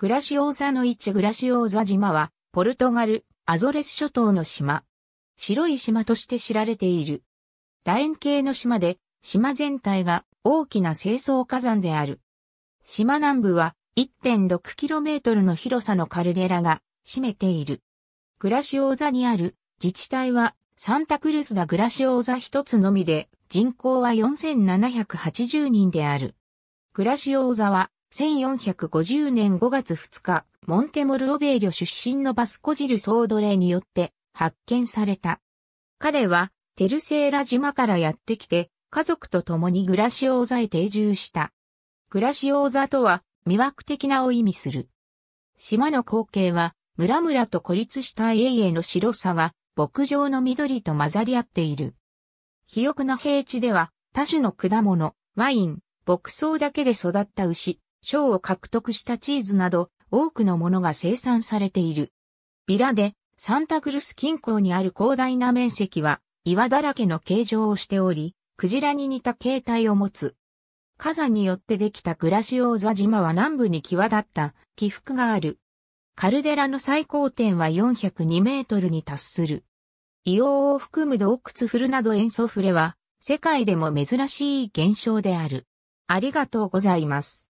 グラシオーザの位置グラシオーザ島は、ポルトガル、アゾレス諸島の島。白い島として知られている。楕円形の島で、島全体が大きな清掃火山である。島南部は 1.6km の広さのカルデラが占めている。グラシオーザにある自治体はサンタクルスダグラシオーザ一つのみで人口は4780人である。グラシオーザは1450年5月2日、モンテモルオベーリョ出身のバスコジル・総奴隷によって発見された。彼はテルセーラ島からやってきて、家族と共にグラシオーザへ定住した。グラシオーザとは魅惑的なを意味する。島の光景は、村々と孤立した永遠の白さが、牧場の緑と混ざり合っている。肥沃な平地では、多種の果物、ワイン、牧草だけで育った牛、賞を獲得したチーズなど多くのものが生産されている。ビラでサンタクルス近郊にある広大な面積は岩だらけの形状をしており、クジラに似た形態を持つ。火山によってできたグラシオーザ島は南部に際立った起伏がある。カルデラの最高点は402メートルに達する。硫黄を含む洞窟フルなど塩素フレは世界でも珍しい現象である。ありがとうございます。